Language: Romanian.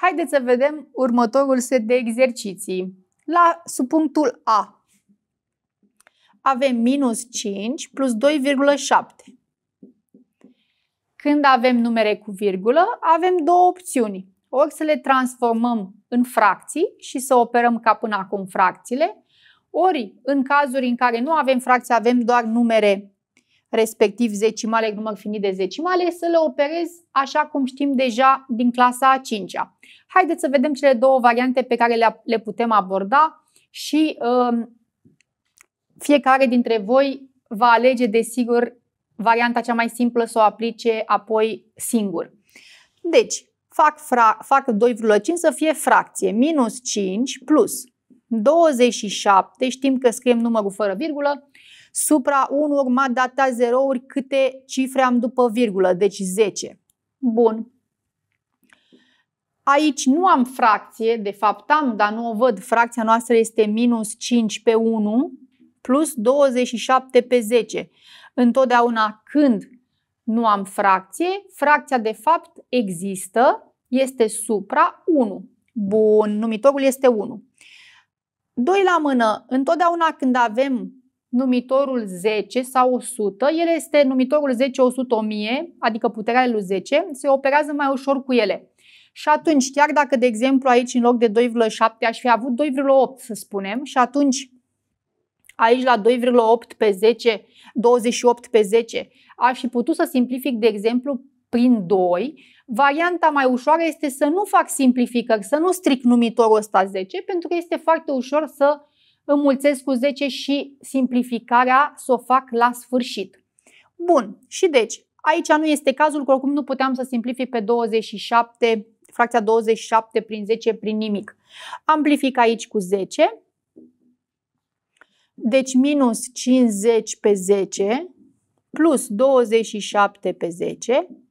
Haideți să vedem următorul set de exerciții. La subpunctul A avem minus 5 plus 2,7. Când avem numere cu virgulă, avem două opțiuni. Ori să le transformăm în fracții și să operăm ca până acum fracțiile, ori în cazuri în care nu avem fracții, avem doar numere respectiv zecimale, număr finit de zecimale, să le operez așa cum știm deja din clasa a 5-a. Haideți să vedem cele două variante pe care le, putem aborda și um, fiecare dintre voi va alege, desigur, varianta cea mai simplă să o aplice apoi singur. Deci, fac, fac 2,5 să fie fracție, minus 5 plus 27, știm că scriem numărul fără virgulă, supra 1 m-a dat zerouri câte cifre am după virgulă, deci 10. Bun. Aici nu am fracție, de fapt am, dar nu o văd. Fracția noastră este minus 5 pe 1 plus 27 pe 10. Întotdeauna când nu am fracție, fracția de fapt există, este supra 1. Bun, numitorul este 1. 2 la mână, întotdeauna când avem numitorul 10 sau 100, el este numitorul 10, 100, 1000, adică puterea lui 10, se operează mai ușor cu ele. Și atunci, chiar dacă, de exemplu, aici în loc de 2,7 aș fi avut 2,8, să spunem, și atunci aici la 2,8 pe 10, 28 pe 10, aș fi putut să simplific, de exemplu, prin 2, varianta mai ușoară este să nu fac simplificări, să nu stric numitorul ăsta 10, pentru că este foarte ușor să uh, înmulțesc cu 10 și simplificarea să o fac la sfârșit. Bun, și deci, aici nu este cazul, că oricum nu puteam să simplific pe 27, fracția 27 prin 10 prin nimic. Amplific aici cu 10, deci minus 50 pe 10 plus 27 pe 10